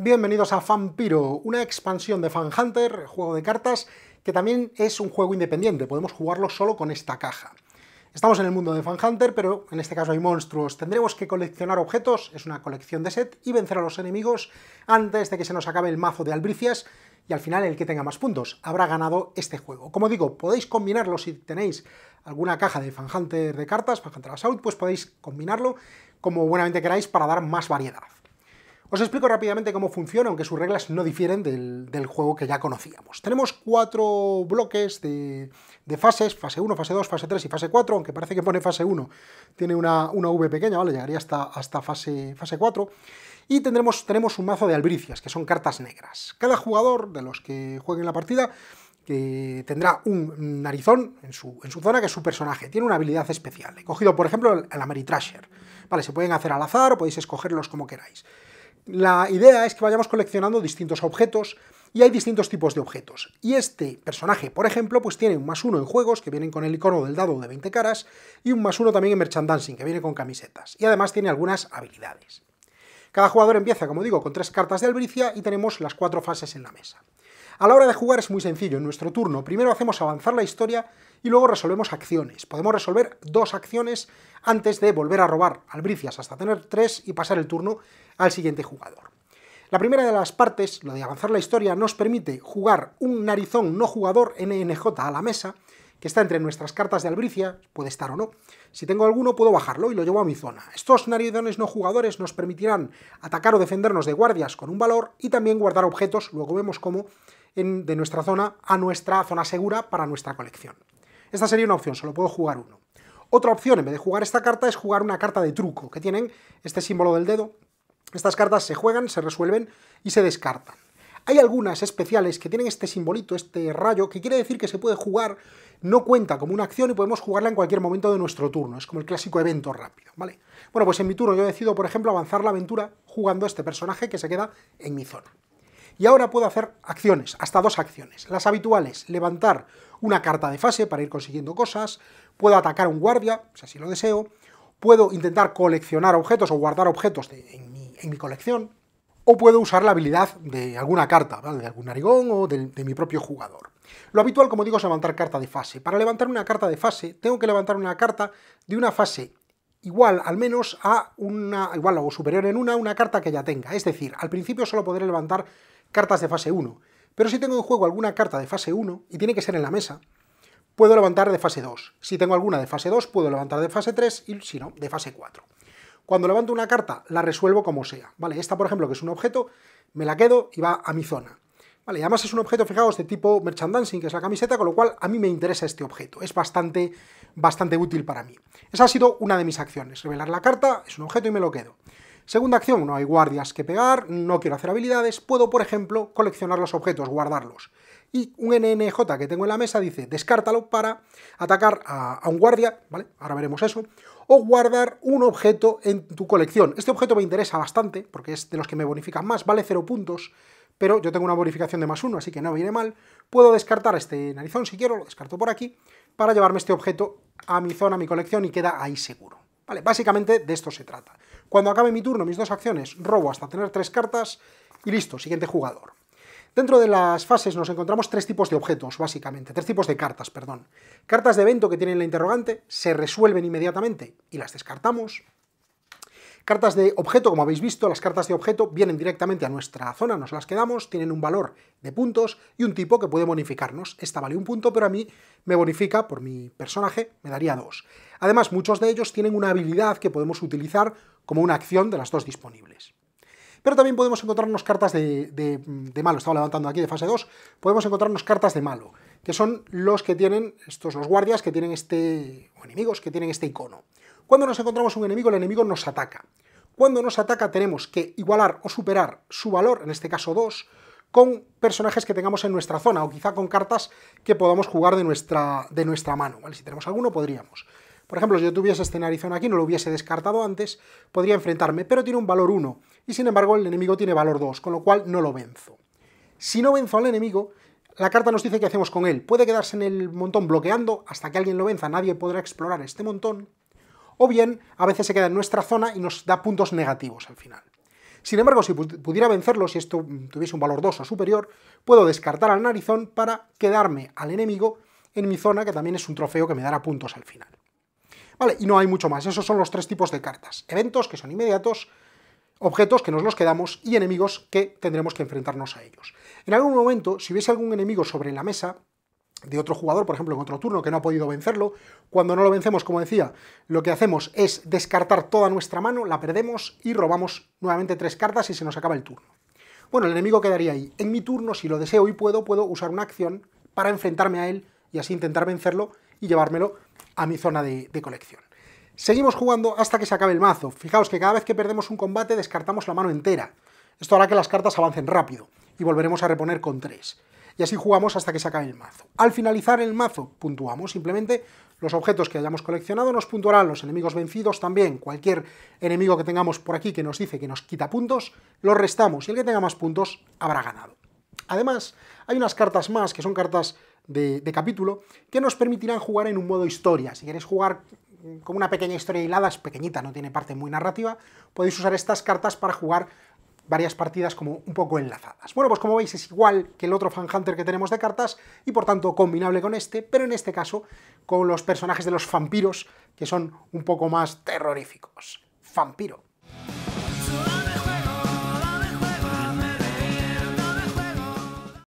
Bienvenidos a FanPiro, una expansión de Fan Hunter, juego de cartas, que también es un juego independiente, podemos jugarlo solo con esta caja. Estamos en el mundo de Fan Hunter, pero en este caso hay monstruos. Tendremos que coleccionar objetos, es una colección de set, y vencer a los enemigos antes de que se nos acabe el mazo de albricias, y al final el que tenga más puntos habrá ganado este juego. Como digo, podéis combinarlo si tenéis alguna caja de Fan Hunter de cartas, Fan Hunter Assault, pues podéis combinarlo como buenamente queráis para dar más variedad. Os explico rápidamente cómo funciona, aunque sus reglas no difieren del, juego que ya conocíamos. Tenemos cuatro bloques de, fases, fase 1, fase 2, fase 3 y fase 4, aunque parece que pone fase 1, tiene una, V pequeña, ¿vale? Llegaría hasta, hasta fase, fase 4. Y tendremos, tenemos un mazo de albricias, que son cartas negras. Cada jugador de los que jueguen la partida tendrá un narizón en su, en su, zona, que es su personaje. Tiene una habilidad especial. He cogido, por ejemplo, el, Ameritrasher. Vale, se pueden hacer al azar o podéis escogerlos como queráis. La idea es que vayamos coleccionando distintos objetos y hay distintos tipos de objetos. Y este personaje, por ejemplo, pues tiene un más uno en juegos, que vienen con el icono del dado de 20 caras, y un más uno también en merchandising, que viene con camisetas. Y además tiene algunas habilidades. Cada jugador empieza, como digo, con tres cartas de albricia y tenemos las cuatro fases en la mesa. A la hora de jugar es muy sencillo, en nuestro turno primero hacemos avanzar la historia y luego resolvemos acciones. Podemos resolver dos acciones antes de volver a robar albricias hasta tener tres y pasar el turno al siguiente jugador. La primera de las partes, lo de avanzar la historia, nos permite jugar un narizón no jugador NNJ a la mesa, que está entre nuestras cartas de albricia, puede estar o no. Si tengo alguno, puedo bajarlo y lo llevo a mi zona. Estos narizones no jugadores nos permitirán atacar o defendernos de guardias con un valor y también guardar objetos, luego vemos cómo, de nuestra zona a nuestra zona segura para nuestra colección. Esta sería una opción, solo puedo jugar uno. Otra opción, en vez de jugar esta carta, es jugar una carta de truco, que tienen este símbolo del dedo. Estas cartas se juegan, se resuelven y se descartan. Hay algunas especiales que tienen este simbolito, este rayo, que quiere decir que se puede jugar, no cuenta como una acción y podemos jugarla en cualquier momento de nuestro turno. Es como el clásico evento rápido, ¿vale? Bueno, pues en mi turno yo decido, por ejemplo, avanzar la aventura jugando este personaje que se queda en mi zona. Y ahora puedo hacer acciones, hasta dos acciones. Las habituales, levantar una carta de fase para ir consiguiendo cosas, puedo atacar un guardia, si así lo deseo, puedo intentar coleccionar objetos o guardar objetos en, mi, colección, o puedo usar la habilidad de alguna carta, de algún arigón o de mi propio jugador. Lo habitual, como digo, es levantar carta de fase. Para levantar una carta de fase, tengo que levantar una carta de una fase igual al menos a una, igual o superior en una, una carta que ya tenga. Es decir, al principio solo podré levantar cartas de fase 1, pero si tengo en juego alguna carta de fase 1, y tiene que ser en la mesa, puedo levantar de fase 2. Si tengo alguna de fase 2, puedo levantar de fase 3 y si no, de fase 4. Cuando levanto una carta, la resuelvo como sea. Vale, esta por ejemplo, que es un objeto, me la quedo y va a mi zona además es un objeto, fijaos, de este tipo merchandising, que es la camiseta, con lo cual a mí me interesa este objeto. Es bastante, bastante útil para mí. Esa ha sido una de mis acciones. Revelar la carta, es un objeto y me lo quedo. Segunda acción, no hay guardias que pegar, no quiero hacer habilidades, puedo, por ejemplo, coleccionar los objetos, guardarlos. Y un NNJ que tengo en la mesa dice, descártalo para atacar a, un guardia, ¿vale? Ahora veremos eso. O guardar un objeto en tu colección. Este objeto me interesa bastante, porque es de los que me bonifican más, vale 0 puntos, pero yo tengo una bonificación de más uno, así que no viene mal. Puedo descartar este narizón si quiero, lo descarto por aquí, para llevarme este objeto a mi zona, a mi colección y queda ahí seguro. Vale, básicamente de esto se trata. Cuando acabe mi turno, mis dos acciones, robo hasta tener tres cartas y listo, siguiente jugador. Dentro de las fases nos encontramos tres tipos de objetos, básicamente, tres tipos de cartas, perdón. Cartas de evento que tienen la interrogante, se resuelven inmediatamente y las descartamos. Cartas de objeto, como habéis visto, las cartas de objeto vienen directamente a nuestra zona, nos las quedamos, tienen un valor de puntos y un tipo que puede bonificarnos. Esta vale un punto, pero a mí me bonifica, por mi personaje, me daría dos. Además, muchos de ellos tienen una habilidad que podemos utilizar como una acción de las dos disponibles. Pero también podemos encontrarnos cartas de, malo, estaba levantando aquí de fase 2, podemos encontrarnos cartas de malo, que son los que tienen, estos los guardias que tienen este, o enemigos que tienen este icono. Cuando nos encontramos un enemigo, el enemigo nos ataca. Cuando nos ataca tenemos que igualar o superar su valor, en este caso 2, con personajes que tengamos en nuestra zona o quizá con cartas que podamos jugar de nuestra, de nuestra mano. ¿vale? Si tenemos alguno, podríamos. Por ejemplo, si yo tuviese este narizón aquí, no lo hubiese descartado antes, podría enfrentarme, pero tiene un valor 1 y sin embargo el enemigo tiene valor 2, con lo cual no lo venzo. Si no venzo al enemigo, la carta nos dice qué hacemos con él. Puede quedarse en el montón bloqueando hasta que alguien lo venza, nadie podrá explorar este montón, o bien a veces se queda en nuestra zona y nos da puntos negativos al final. Sin embargo, si pudiera vencerlo, si esto tuviese un valor 2 o superior, puedo descartar al narizón para quedarme al enemigo en mi zona, que también es un trofeo que me dará puntos al final. Vale, y no hay mucho más, esos son los tres tipos de cartas. Eventos, que son inmediatos, objetos, que nos los quedamos, y enemigos, que tendremos que enfrentarnos a ellos. En algún momento, si hubiese algún enemigo sobre la mesa, de otro jugador, por ejemplo, en otro turno que no ha podido vencerlo. Cuando no lo vencemos, como decía, lo que hacemos es descartar toda nuestra mano, la perdemos y robamos nuevamente tres cartas y se nos acaba el turno. Bueno, el enemigo quedaría ahí. En mi turno, si lo deseo y puedo, puedo usar una acción para enfrentarme a él y así intentar vencerlo y llevármelo a mi zona de, colección. Seguimos jugando hasta que se acabe el mazo. Fijaos que cada vez que perdemos un combate descartamos la mano entera. Esto hará que las cartas avancen rápido y volveremos a reponer con tres y así jugamos hasta que se acabe el mazo. Al finalizar el mazo puntuamos, simplemente los objetos que hayamos coleccionado nos puntuarán, los enemigos vencidos también, cualquier enemigo que tengamos por aquí que nos dice que nos quita puntos, los restamos y el que tenga más puntos habrá ganado. Además, hay unas cartas más, que son cartas de, capítulo, que nos permitirán jugar en un modo historia. Si queréis jugar como una pequeña historia hilada, es pequeñita, no tiene parte muy narrativa, podéis usar estas cartas para jugar varias partidas como un poco enlazadas. Bueno, pues como veis es igual que el otro Fan Hunter que tenemos de cartas y por tanto combinable con este, pero en este caso con los personajes de los vampiros que son un poco más terroríficos. Vampiro.